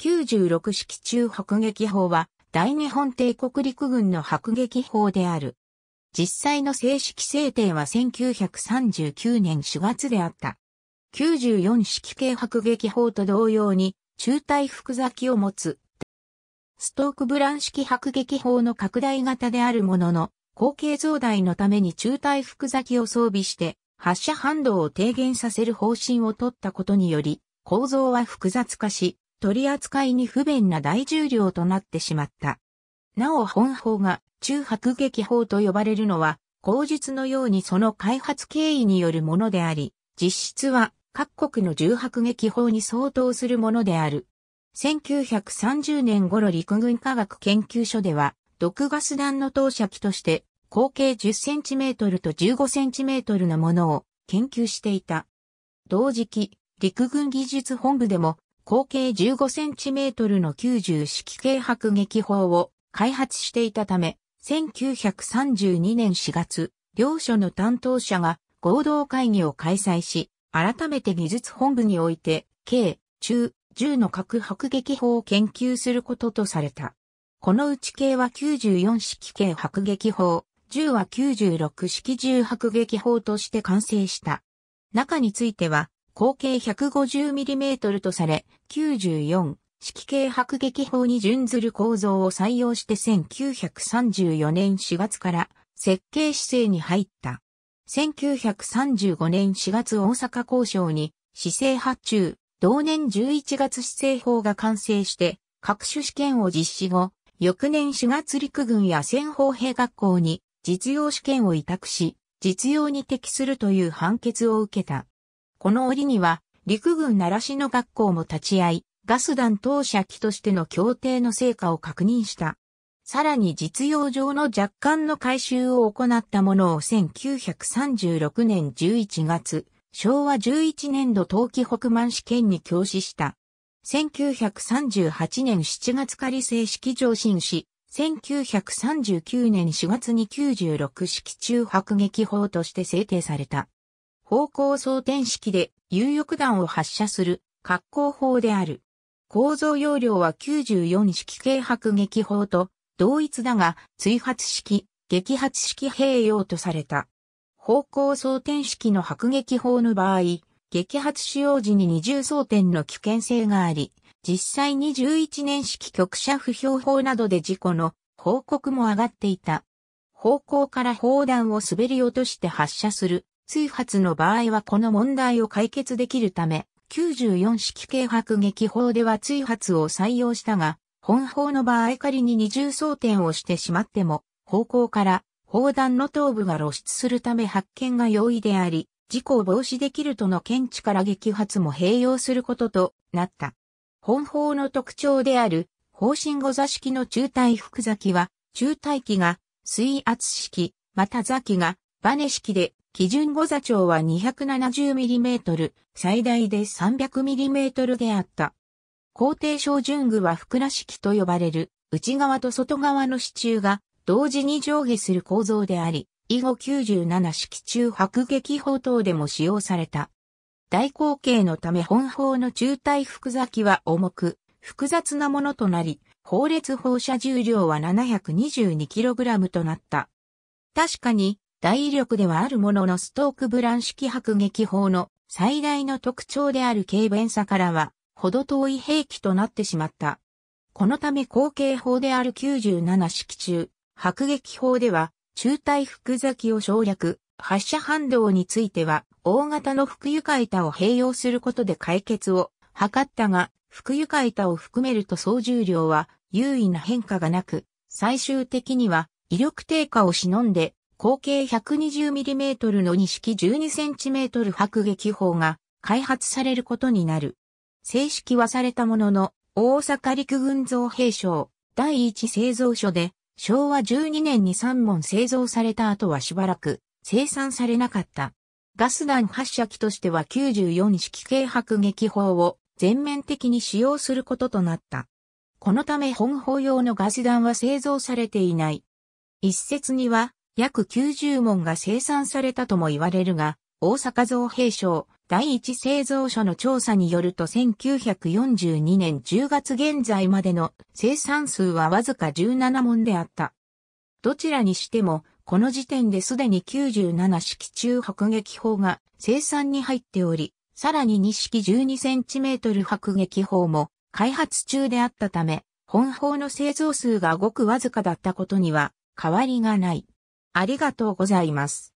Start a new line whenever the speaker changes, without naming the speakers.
96式中迫撃砲は大日本帝国陸軍の迫撃砲である。実際の正式制定は1939年4月であった。94式系迫撃砲と同様に中体複咲機を持つ。ストークブラン式迫撃砲の拡大型であるものの、後継増大のために中体複咲機を装備して発射反動を低減させる方針を取ったことにより、構造は複雑化し、取り扱いに不便な大重量となってしまった。なお本法が中迫撃法と呼ばれるのは、口述のようにその開発経緯によるものであり、実質は各国の重迫撃法に相当するものである。1930年頃陸軍科学研究所では、毒ガス弾の投射機として、口径 10cm と 15cm のものを研究していた。同時期、陸軍技術本部でも口径 15cm の90式軽迫撃砲を開発していたため、1932年4月、両所の担当者が合同会議を開催し、改めて技術本部において、軽、中、銃の核迫撃砲を研究することとされた。このうち軽は94式軽迫撃砲、銃は96式銃迫撃砲として完成した。中については、口径 150mm とされ、94式系迫撃砲に準ずる構造を採用して1934年4月から設計姿勢に入った。1935年4月大阪交渉に姿勢発注、同年11月姿政法が完成して各種試験を実施後、翌年4月陸軍や戦法兵学校に実用試験を委託し、実用に適するという判決を受けた。この折には、陸軍奈良市の学校も立ち会い、ガス弾当社機としての協定の成果を確認した。さらに実用上の若干の改修を行ったものを1936年11月、昭和11年度冬季北満試験に教師した。1938年7月仮正式上申し、1939年4月に96式中迫撃法として制定された。方向装填式で有翼弾を発射する格好砲である。構造容量は94式軽迫撃砲と同一だが、追発式、撃発式併用とされた。方向装填式の迫撃砲の場合、撃発使用時に二重装填の危険性があり、実際に11年式局射不評砲などで事故の報告も上がっていた。方向から砲弾を滑り落として発射する追発の場合はこの問題を解決できるため、94式軽迫撃法では追発を採用したが、本法の場合仮に二重装填をしてしまっても、方向から砲弾の頭部が露出するため発見が容易であり、事故を防止できるとの見地から撃発も併用することとなった。本法の特徴である、方針後座式の中体福座機は、中体機が水圧式、また座機がバネ式で基準誤座長は 270mm、最大で 300mm であった。皇帝小順具はふら式と呼ばれる、内側と外側の支柱が同時に上下する構造であり、以後97式中迫撃砲等でも使用された。大口径のため本砲の中体複座機は重く、複雑なものとなり、砲列放射重量は 722kg となった。確かに、大威力ではあるもののストークブラン式迫撃砲の最大の特徴である軽便さからは、ほど遠い兵器となってしまった。このため後継砲である97式中、迫撃砲では、中体複座機を省略、発射反動については、大型の副床板を併用することで解決を図ったが、副床板を含めると総重量は優位な変化がなく、最終的には威力低下を忍んで口径 120mm の2式 12cm 迫撃砲が開発されることになる。正式はされたものの、大阪陸軍造兵廠第一製造所で昭和12年に3門製造された後はしばらく生産されなかった。ガス弾発射機としては94式軽迫撃砲を全面的に使用することとなった。このため本砲用のガス弾は製造されていない。一説には約90門が生産されたとも言われるが、大阪造兵省第一製造所の調査によると1942年10月現在までの生産数はわずか17門であった。どちらにしても、この時点ですでに97式中迫撃砲が生産に入っており、さらに2式12センチメートル迫撃砲も開発中であったため、本砲の製造数がごくわずかだったことには変わりがない。ありがとうございます。